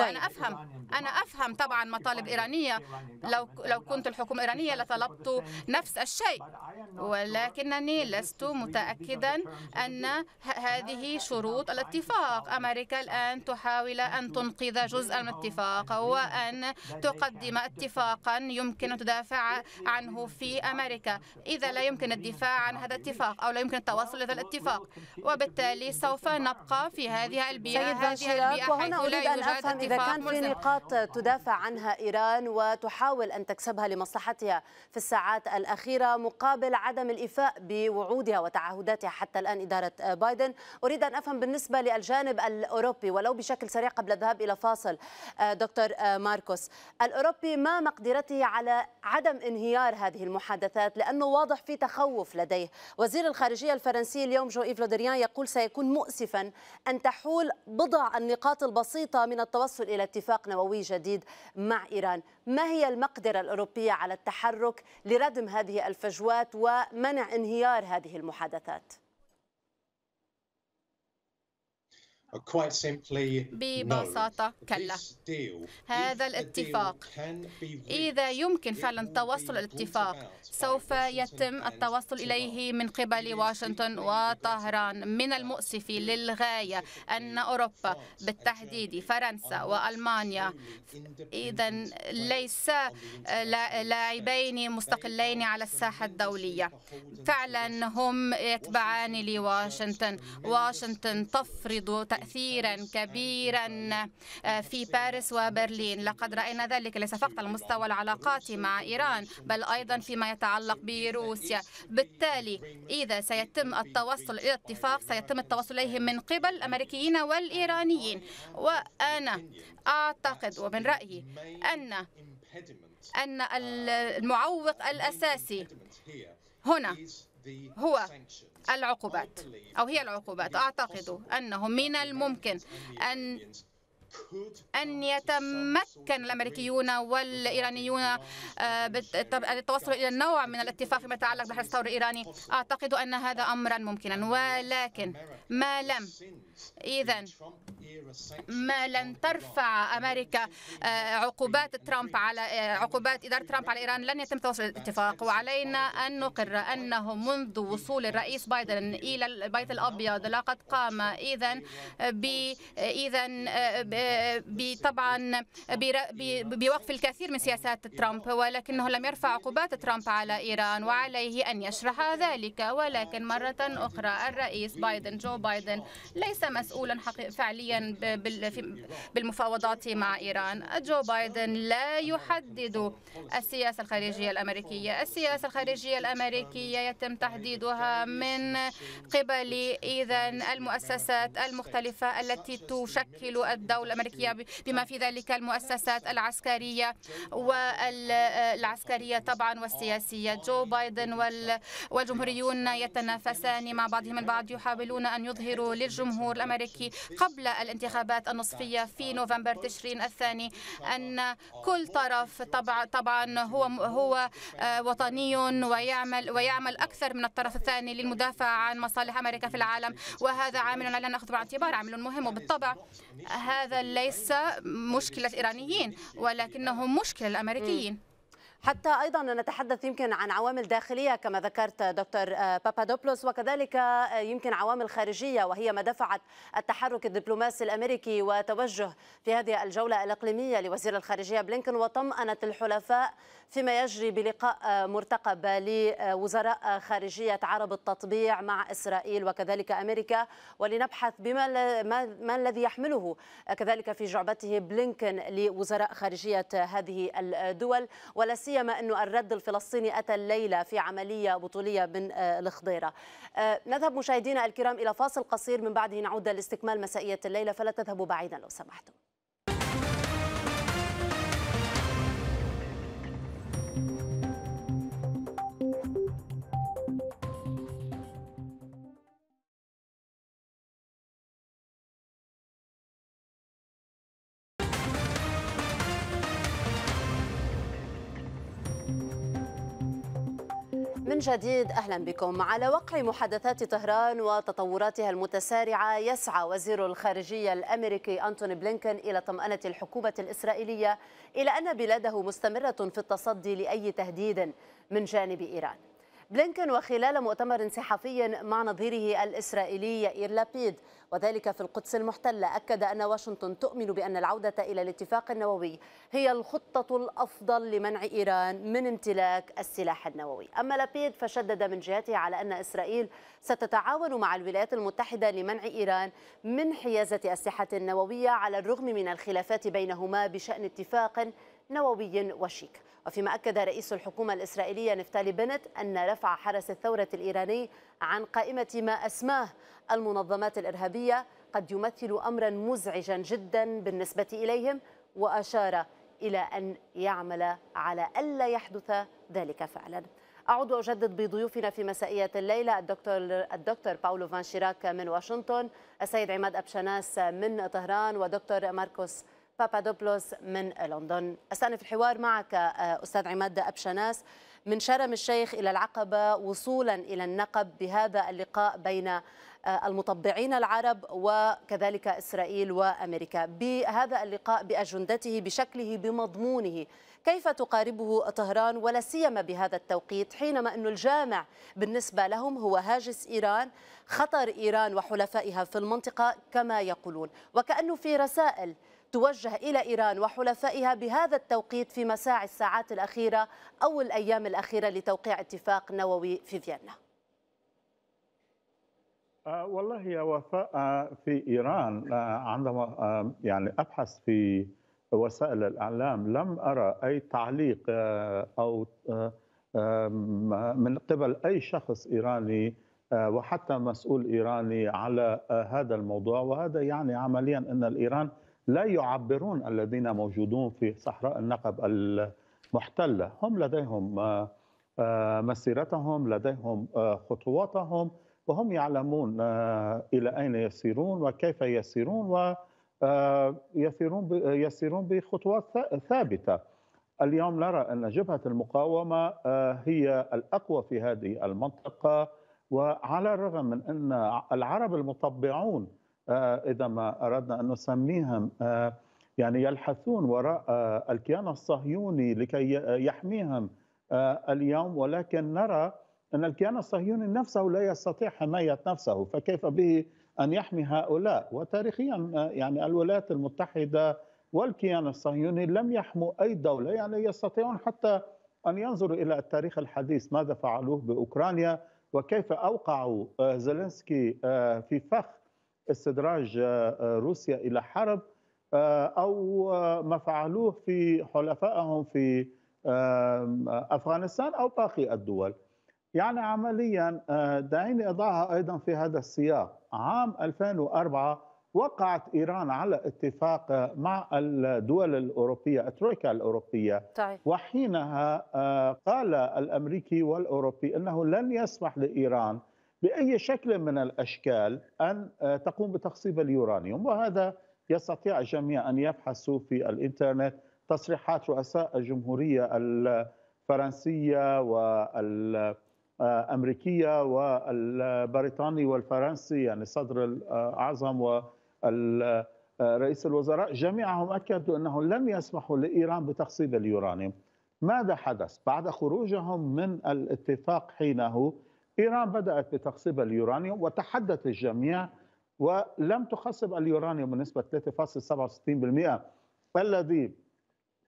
وأنا أفهم أنا أفهم طبعا مطالب إيرانية لو لو كنت الحكومة الإيرانية لطلبت نفس الشيء لكنني لست متأكدا أن هذه شروط الاتفاق أمريكا الآن تحاول أن تنقذ جزء من الاتفاق وأن تقدم اتفاقا يمكن أن تدافع عنه في أمريكا إذا لا يمكن الدفاع عن هذا الاتفاق أو لا يمكن التواصل إلى الاتفاق وبالتالي سوف نبقى في هذه البيئة هذه البيئة وهنا أريد أن أفهم إذا كان في نقاط تدافع عنها إيران وتحاول أن تكسبها لمصلحتها في الساعات الأخيرة مقابل عدم بالإفاء بوعودها وتعهداتها حتى الآن إدارة بايدن أريد أن أفهم بالنسبة للجانب الأوروبي ولو بشكل سريع قبل الذهاب إلى فاصل آه، دكتور آه، ماركوس الأوروبي ما مقدرته على عدم انهيار هذه المحادثات لأنه واضح في تخوف لديه وزير الخارجية الفرنسي اليوم جو إيف لودريان يقول سيكون مؤسفا أن تحول بضع النقاط البسيطة من التوصل إلى اتفاق نووي جديد مع إيران ما هي المقدرة الأوروبية على التحرك لردم هذه الفجوات و منع انهيار هذه المحادثات Uh, ببساطة كلا هذا الاتفاق إذا يمكن فعلا توصل الاتفاق سوف يتم التوصل إليه من قبل واشنطن وطهران من المؤسف للغاية أن أوروبا بالتحديد فرنسا وألمانيا إذا ليس لاعبين مستقلين على الساحة الدولية فعلا هم يتبعان لواشنطن واشنطن تفرض تأثير تأثيرا كبيرا آه، في باريس وبرلين لقد رأينا ذلك ليس فقط على مستوى العلاقات مع إيران بل أيضا فيما يتعلق بروسيا بالتالي إذا سيتم التوصل إلى اتفاق سيتم التوصل إليه من قبل الأمريكيين والإيرانيين وأنا أعتقد ومن رأيي أن أن المعوق الأساسي هنا هو العقوبات أو هي العقوبات أعتقد أنه من الممكن أن أن يتمكن الأمريكيون والإيرانيون آه، بالتوصل إلى نوع من الاتفاق فيما يتعلق بحرس الثور الإيراني أعتقد أن هذا أمرا ممكنا ولكن ما لم إذا ما لن ترفع أمريكا آه، عقوبات ترامب على آه، عقوبات إدارة ترامب على إيران لن يتم توصل الاتفاق وعلينا أن نقر أنه منذ وصول الرئيس بايدن إلى البيت الأبيض لقد قام إذا إذا آه، طبعا آه، بوقف الكثير من سياسات ترامب ولكنه لم يرفع عقوبات ترامب على إيران وعليه أن يشرح ذلك ولكن مرة أخرى الرئيس بايدن جو بايدن ليس مسؤولا فعليا بالمفاوضات مع إيران جو بايدن لا يحدد السياسة الخارجية الأمريكية السياسة الخارجية الأمريكية يتم تحديدها من قبل إذا المؤسسات المختلفة التي تشكل الدولة الأمريكية بما في ذلك المؤسسات العسكرية والعسكرية طبعا والسياسية جو بايدن والجمهوريون يتنافسان مع بعضهم البعض يحاولون أن يظهروا للجمهور الأمريكي قبل الانتخابات النصفية في نوفمبر تشرين الثاني أن كل طرف طبعا طبعا هو هو آه، وطني ويعمل ويعمل أكثر من الطرف الثاني للمدافعة عن مصالح أمريكا في العالم وهذا عامل لا نأخذ بالاعتبار عامل مهم وبالطبع هذا هذا ليس مشكلة إيرانيين ولكنه مشكلة الأمريكيين حتى أيضا نتحدث يمكن عن عوامل داخلية كما ذكرت دكتور آه، بابادوبلوس وكذلك آه، يمكن عوامل خارجية وهي ما دفعت التحرك الدبلوماسي الأمريكي وتوجه في هذه الجولة الإقليمية لوزير الخارجية بلينكن وطمأنة الحلفاء فيما يجري بلقاء آه، مرتقب لوزراء خارجية عرب التطبيع مع إسرائيل وكذلك أمريكا ولنبحث بما ما الذي يحمله كذلك في جعبته بلينكن لوزراء خارجية هذه الدول ولا سيما أنه الرد الفلسطيني أتى الليلة في عملية بطولية من آه، الخضيرة آه، نذهب مشاهدينا الكرام إلى فاصل قصير من بعده نعود لاستكمال مسائية الليلة فلا تذهبوا بعيدا لو سمحتم من جديد اهلا بكم على وقع محادثات طهران وتطوراتها المتسارعه يسعى وزير الخارجيه الامريكي انتوني بلينكن الى طمانه الحكومه الاسرائيليه الى ان بلاده مستمره في التصدي لاي تهديد من جانب ايران بلينكن وخلال مؤتمر صحفي مع نظيره الإسرائيلي يائير لابيد وذلك في القدس المحتلة أكد أن واشنطن تؤمن بأن العودة إلى الاتفاق النووي هي الخطة الأفضل لمنع إيران من امتلاك السلاح النووي أما لابيد فشدد من جهته على أن إسرائيل ستتعاون مع الولايات المتحدة لمنع إيران من حيازة أسلحة نووية على الرغم من الخلافات بينهما بشأن اتفاق نووي وشيك وفيما أكد رئيس الحكومة الإسرائيلية نفتالي بنت أن رفع حرس الثورة الإيراني عن قائمة ما أسماه المنظمات الإرهابية قد يمثل أمرا مزعجا جدا بالنسبة إليهم وأشار إلى أن يعمل على ألا يحدث ذلك فعلا أعود وأجدد بضيوفنا في مسائية الليلة الدكتور الدكتور باولو فان شيراك من واشنطن السيد عماد أبشناس من طهران ودكتور ماركوس بابادوبلوس من لندن استأنف الحوار معك آه، أستاذ عماد أبشناس من شرم الشيخ إلى العقبة وصولا إلى النقب بهذا اللقاء بين آه، المطبعين العرب وكذلك إسرائيل وأمريكا بهذا اللقاء بأجندته بشكله بمضمونه كيف تقاربه طهران ولا سيما بهذا التوقيت حينما أن الجامع بالنسبة لهم هو هاجس إيران خطر إيران وحلفائها في المنطقة كما يقولون وكأنه في رسائل توجه إلى إيران وحلفائها بهذا التوقيت في مساعي الساعات الأخيرة أو الأيام الأخيرة لتوقيع اتفاق نووي في فيينا آه، والله يا وفاء آه، في إيران آه، عندما يعني أبحث في وسائل الإعلام لم أرى أي تعليق أو من قبل أي شخص إيراني وحتى مسؤول إيراني على هذا الموضوع وهذا يعني عمليا أن الإيران لا يعبرون الذين موجودون في صحراء النقب المحتله هم لديهم آه، آه، مسيرتهم لديهم آه، خطواتهم وهم يعلمون الى اين يسيرون وكيف يسيرون ويسيرون يسيرون بخطوات ثابته اليوم نرى ان جبهه المقاومه هي الاقوى في هذه المنطقه وعلى الرغم من ان العرب المطبعون آه، اذا ما اردنا ان نسميهم آه، يعني يلحثون وراء آه، الكيان الصهيوني لكي يحميهم اليوم ولكن نرى ان الكيان الصهيوني نفسه لا يستطيع حمايه نفسه فكيف به ان يحمي هؤلاء وتاريخيا يعني الولايات المتحده والكيان الصهيوني لم يحموا اي دوله يعني يستطيعون حتى ان ينظروا الى التاريخ الحديث ماذا فعلوه باوكرانيا وكيف اوقعوا زيلينسكي في فخ استدراج آه، آه، روسيا الى حرب آه، او ما فعلوه في حلفائهم في افغانستان او باقي الدول. يعني عمليا دعيني اضعها ايضا في هذا السياق. عام 2004 وقعت ايران على اتفاق مع الدول الاوروبيه الترويكا الاوروبيه طيب. وحينها قال الامريكي والاوروبي انه لن يسمح لايران باي شكل من الاشكال ان آه، تقوم بتخصيب اليورانيوم وهذا يستطيع الجميع ان يبحثوا في الانترنت تصريحات رؤساء الجمهوريه الفرنسيه والامريكيه والبريطاني والفرنسي يعني صدر الاعظم ورئيس الوزراء جميعهم اكدوا انه لن يسمحوا لايران بتخصيب اليورانيوم ماذا حدث بعد خروجهم من الاتفاق حينه إيران بدأت بتخصيب اليورانيوم وتحدث الجميع ولم تخصب اليورانيوم بنسبة 3.67% الذي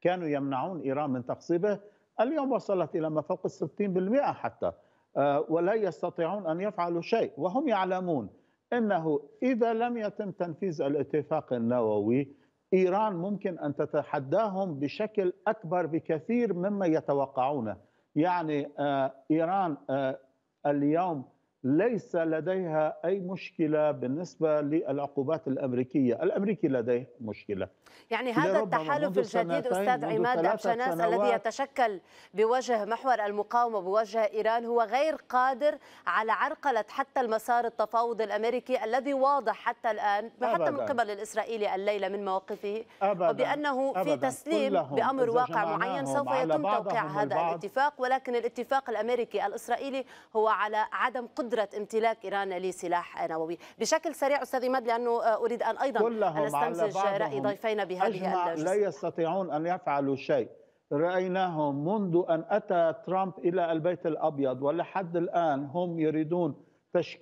كانوا يمنعون إيران من تخصيبه اليوم وصلت إلى ما فوق ال 60% حتى آه، ولا يستطيعون أن يفعلوا شيء وهم يعلمون أنه إذا لم يتم تنفيذ الاتفاق النووي إيران ممكن أن تتحداهم بشكل أكبر بكثير مما يتوقعونه يعني آه، إيران آه، اليوم ليس لديها أي مشكلة بالنسبة للعقوبات الأمريكية الأمريكي لديه مشكلة يعني هذا التحالف الجديد أستاذ عماد أبشناس الذي يتشكل بوجه محور المقاومة بوجه إيران هو غير قادر على عرقلة حتى المسار التفاوض الأمريكي الذي واضح حتى الآن حتى من قبل الإسرائيلي الليلة من مواقفه أبداً. وبأنه في تسليم بأمر واقع معين سوف يتم توقيع هذا الاتفاق ولكن الاتفاق الأمريكي الإسرائيلي هو على عدم قدرة قدره امتلاك ايران لسلاح نووي بشكل سريع استاذ عماد لانه آه، اريد ان ايضا كلهم أن استمزج راي ضيفينا بهذه الجزء. لا يستطيعون ان يفعلوا شيء رايناهم منذ ان اتى ترامب الى البيت الابيض ولحد الان هم يريدون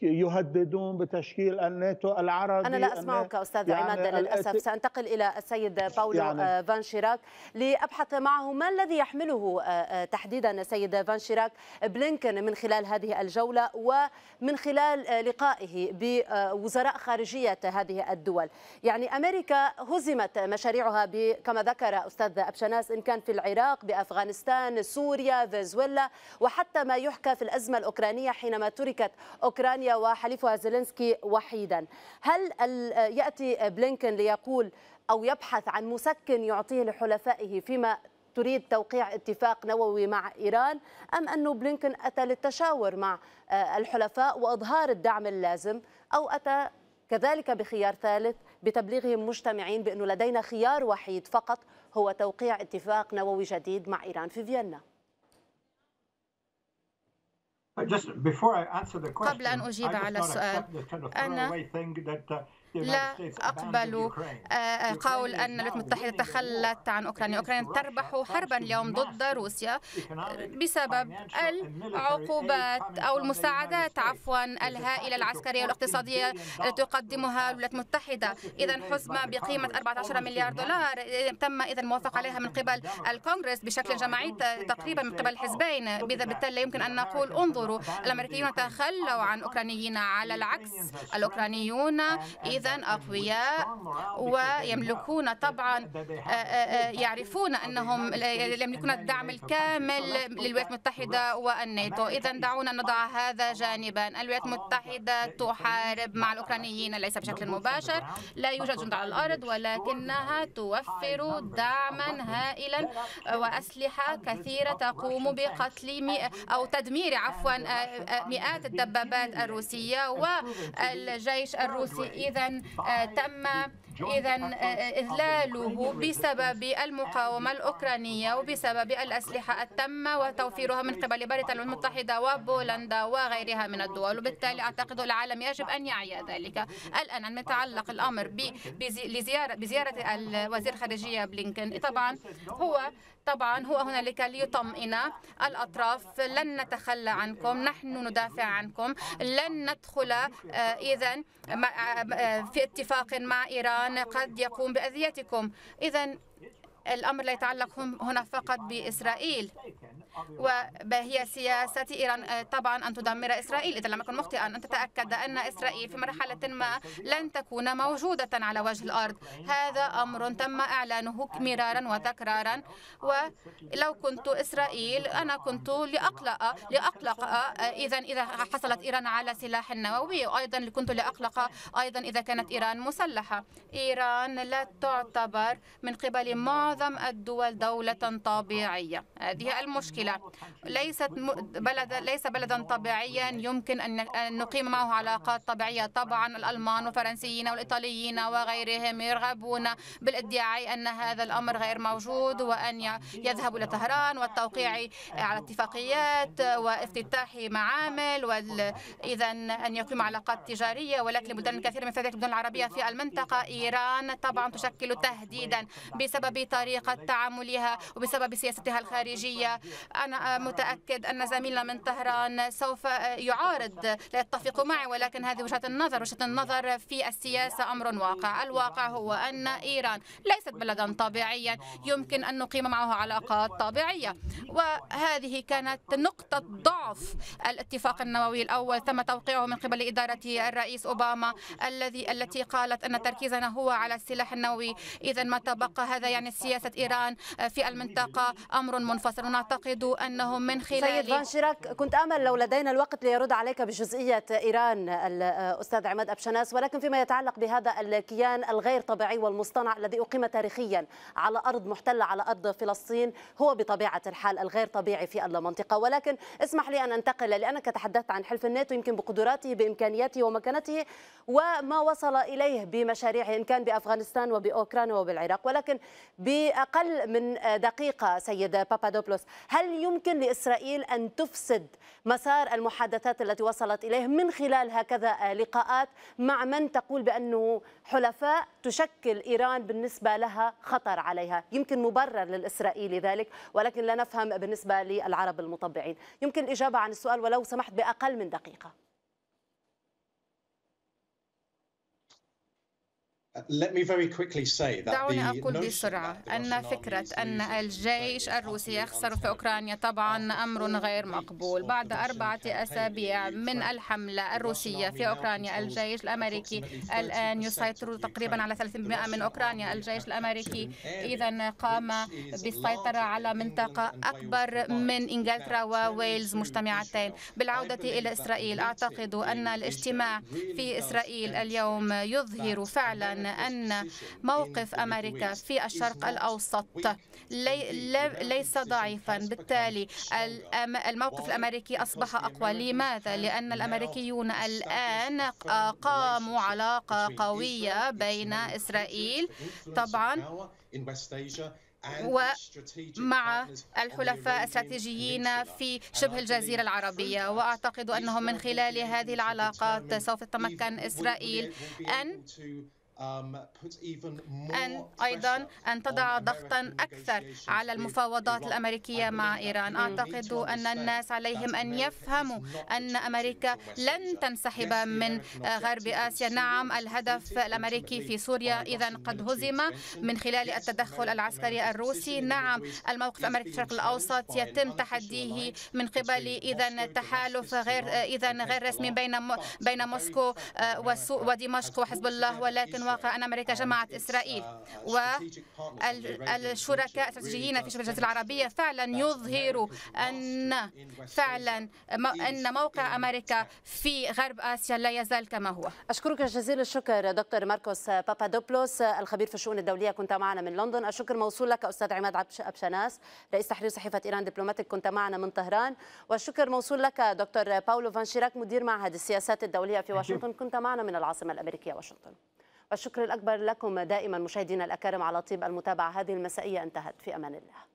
يهددون بتشكيل الناتو العربي أنا لا أسمعك أستاذ يعني عماد للأسف سأنتقل إلى السيد باولو يعني... آه، فان شيراك لأبحث معه ما الذي يحمله آه، آه، تحديدا السيد فان شيراك بلينكن من خلال هذه الجولة ومن خلال لقائه بوزراء خارجية هذه الدول يعني أمريكا هزمت مشاريعها كما ذكر أستاذ أبشناس إن كان في العراق بأفغانستان سوريا فنزويلا وحتى ما يحكى في الأزمة الأوكرانية حينما تركت أوكرانيا أوكرانيا وحليفها زيلينسكي وحيدا هل يأتي بلينكن ليقول أو يبحث عن مسكن يعطيه لحلفائه فيما تريد توقيع اتفاق نووي مع إيران أم أنه بلينكن أتى للتشاور مع آه، الحلفاء وإظهار الدعم اللازم أو أتى كذلك بخيار ثالث بتبليغهم مجتمعين بأنه لدينا خيار وحيد فقط هو توقيع اتفاق نووي جديد مع إيران في فيينا just before I answer the question, قبل أن أجيب على السؤال, kind of أنا uh, لا أقبل آه، قول أن الولايات المتحدة تخلت عن أوكرانيا أوكرانيا تربح حربا اليوم ضد روسيا بسبب العقوبات أو المساعدات عفوا الهائلة العسكرية والاقتصادية التي تقدمها الولايات المتحدة إذا حسمة بقيمة 14 مليار دولار إيه، تم إذا الموافقة عليها من قبل الكونغرس بشكل جماعي تقريبا من قبل الحزبين بالتالي يمكن أن نقول انظروا الأمريكيون تخلوا عن أوكرانيين على العكس الأوكرانيون إذا إذا أقوياء ويملكون طبعا آه، آه، آه، يعرفون أنهم يملكون الدعم الكامل للولايات المتحدة والناتو إذا دعونا نضع هذا جانبا الولايات المتحدة تحارب مع الأوكرانيين ليس بشكل مباشر لا يوجد جند على الأرض ولكنها توفر دعما هائلا وأسلحة كثيرة تقوم بقتل أو تدمير عفوا مئات الدبابات الروسية والجيش الروسي إذا آه، تم إذا آه، إذلاله بسبب المقاومة الأوكرانية وبسبب الأسلحة التامة وتوفيرها من قبل بريطانيا المتحدة وبولندا وغيرها من الدول وبالتالي أعتقد العالم يجب أن يعي ذلك الآن يتعلق الأمر بزيارة, بزيارة الوزير الخارجية بلينكن طبعا هو طبعا هو هنالك ليطمئن الأطراف لن نتخلى عنكم نحن ندافع عنكم لن ندخل آه، إذا آه، في اتفاق مع إيران قد يقوم بأذيتكم إذا الأمر لا يتعلق هنا فقط بإسرائيل وهي سياسة إيران آه، طبعا أن تدمر إسرائيل إذا لم أكن مخطئا أن تتأكد أن إسرائيل في مرحلة ما لن تكون موجودة على وجه الأرض هذا أمر تم إعلانه مرارا وتكرارا ولو كنت إسرائيل أنا كنت لأقلق لأقلق آه، إذا إذا حصلت إيران على سلاح نووي وأيضا كنت لأقلق أيضا إذا كانت إيران مسلحة إيران لا تعتبر من قبل معظم معظم الدول دولة طبيعية هذه المشكلة ليست بلد ليس بلدا طبيعيا يمكن أن نقيم معه علاقات طبيعية طبعا الألمان والفرنسيين والإيطاليين وغيرهم يرغبون بالادعاء أن هذا الأمر غير موجود وأن يذهبوا إلى طهران والتوقيع على اتفاقيات وافتتاح معامل وإذا أن يقيم علاقات تجارية ولكن لبلدان الكثيرة من ذلك البلدان العربية في المنطقة إيران طبعا تشكل تهديدا بسبب طريقة طريقة تعاملها وبسبب سياستها الخارجية أنا متأكد أن زميلنا من طهران سوف يعارض لا يتفق معي ولكن هذه وجهة النظر وجهة النظر في السياسة أمر واقع الواقع هو أن إيران ليست بلدا طبيعيا يمكن أن نقيم معه علاقات طبيعية وهذه كانت نقطة ضعف الاتفاق النووي الأول تم توقيعه من قبل إدارة الرئيس أوباما الذي التي قالت أن تركيزنا هو على السلاح النووي إذا ما تبقى هذا يعني السياسة سياسة إيران آه، في المنطقة أمر منفصل ونعتقد أنه من خلال سيد فان كنت أمل لو لدينا الوقت ليرد عليك بجزئية إيران الأستاذ آه، عماد أبشناس ولكن فيما يتعلق بهذا الكيان الغير طبيعي والمصطنع الذي أقيم تاريخيا على أرض محتلة على أرض فلسطين هو بطبيعة الحال الغير طبيعي في المنطقة ولكن اسمح لي أن أنتقل لأنك تحدثت عن حلف الناتو يمكن بقدراته بإمكانياته ومكانته وما وصل إليه بمشاريعه إن كان بأفغانستان وبأوكرانيا وبالعراق ولكن ب بأقل من دقيقة سيد بابادوبلوس هل يمكن لإسرائيل أن تفسد مسار المحادثات التي وصلت إليه من خلال هكذا لقاءات مع من تقول بأنه حلفاء تشكل إيران بالنسبة لها خطر عليها يمكن مبرر للإسرائيلي ذلك ولكن لا نفهم بالنسبة للعرب المطبعين يمكن الإجابة عن السؤال ولو سمحت بأقل من دقيقة دعوني أقول بسرعة أن فكرة أن الجيش الروسي يخسر في أوكرانيا طبعا أمر غير مقبول بعد أربعة أسابيع من الحملة الروسية في أوكرانيا الجيش الأمريكي الآن يسيطر تقريبا على 30% من أوكرانيا الجيش الأمريكي إذا قام بالسيطرة على منطقة أكبر من إنجلترا وويلز مجتمعتين بالعودة إلى إسرائيل أعتقد أن الاجتماع في إسرائيل اليوم يظهر فعلا أن موقف أمريكا في الشرق الأوسط ليس ضعيفا بالتالي الموقف الأمريكي أصبح أقوى لماذا؟ لأن الأمريكيون الآن قاموا علاقة قوية بين إسرائيل طبعا ومع الحلفاء الاستراتيجيين في شبه الجزيرة العربية وأعتقد أنهم من خلال هذه العلاقات سوف تتمكن إسرائيل أن Um, أن أيضا أن تضع ضغطا أكثر على المفاوضات الأمريكية مع إيران أعتقد أن الناس عليهم أن يفهموا أن أمريكا لن تنسحب من غرب آسيا نعم الهدف الأمريكي في سوريا إذا قد هزم من خلال التدخل العسكري الروسي نعم الموقف الأمريكي في الشرق الأوسط يتم تحديه من قبل إذا تحالف غير إذا غير رسمي بين بين موسكو آه، ودمشق وحزب الله ولكن واقع أن أمريكا جماعة إسرائيل uh, والشركاء الاستراتيجيين في شبه الجزيرة العربية فعلا يظهروا أن فعلا أن موقع أمريكا في غرب آسيا لا يزال كما هو أشكرك جزيل الشكر دكتور ماركوس بابادوبلوس الخبير في الشؤون الدولية كنت معنا من لندن الشكر موصول لك أستاذ عماد أبشناس رئيس تحرير صحيفة إيران دبلوماتيك كنت معنا من طهران والشكر موصول لك دكتور باولو فانشيراك مدير معهد السياسات الدولية في واشنطن كنت معنا من العاصمة الأمريكية واشنطن والشكر الأكبر لكم دائما مشاهدينا الأكارم على طيب المتابعة هذه المسائية انتهت في أمان الله